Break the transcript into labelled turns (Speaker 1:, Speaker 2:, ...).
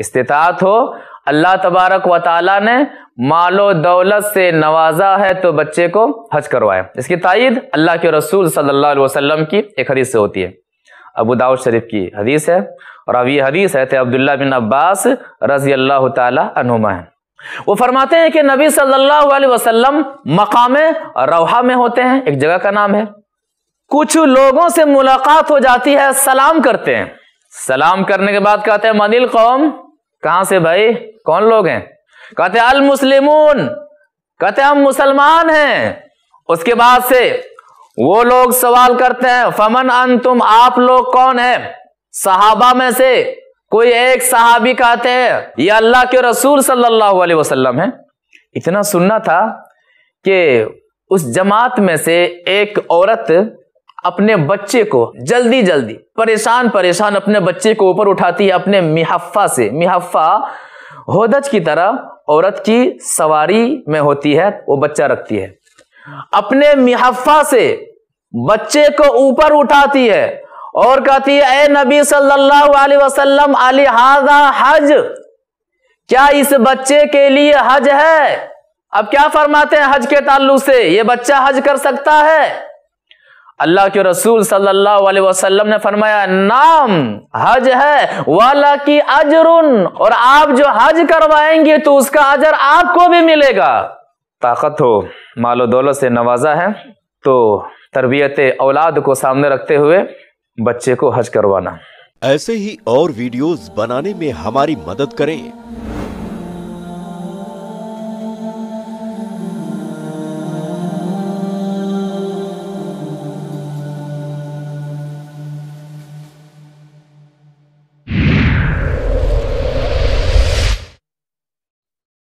Speaker 1: इस्तात हो अल्लाह तबारक व ताली ने मालो दौलत से नवाजा है तो बच्चे को हज करवाए इसकी तायद अल्लाह के रसूल सल्लल्लाहु अलैहि वसल्लम की एक हदीस से होती है अबू दाऊद शरीफ की हदीस है और अब ये हदीस है अब्दुल्ला बिन अब्बास रजी अल्लाह तुमा है वो फरमाते हैं कि नबी सल्लल्लाहु अलैहि वसल्लम मकाम रोहा में होते हैं एक जगह का नाम है कुछ लोगों से मुलाकात हो जाती है सलाम करते हैं सलाम करने के बाद कहते हैं मनिल कौम कहां से भाई कौन लोग हैं कहते अल मुस्लिमून कहते हम मुसलमान हैं उसके बाद से वो लोग सवाल करते हैं फमन अन तुम आप लोग कौन है सहाबा में से कोई एक सहाबी कहते हैं ये अल्लाह के रसूल सल्लल्लाहु अलैहि वसल्लम है इतना सुनना था कि उस जमात में से एक औरत अपने बच्चे को जल्दी जल्दी परेशान परेशान अपने बच्चे को ऊपर उठाती है अपने मिहफ्फा से मिहफ्फा होदज की तरह औरत की सवारी में होती है वो बच्चा रखती है अपने मिहफ्फा से बच्चे को ऊपर उठाती है और कहती है ए नबी सल्लल्लाहु अलैहि वसल्लम अलिहाजा हज क्या इस बच्चे के लिए हज है अब क्या फरमाते हैं हज के ताल्लुक से ये बच्चा हज कर सकता है अल्लाह के रसूल सल्लल्लाहु अलैहि वसल्लम ने फरमाया नाम हज है वाला की अजरुन और आप जो हज करवाएंगे तो उसका अजर आपको भी मिलेगा ताकत हो मालो दौलत से नवाजा है तो तरबियत औलाद को सामने रखते हुए बच्चे को हज करवाना ऐसे ही और वीडियोस बनाने में हमारी मदद करें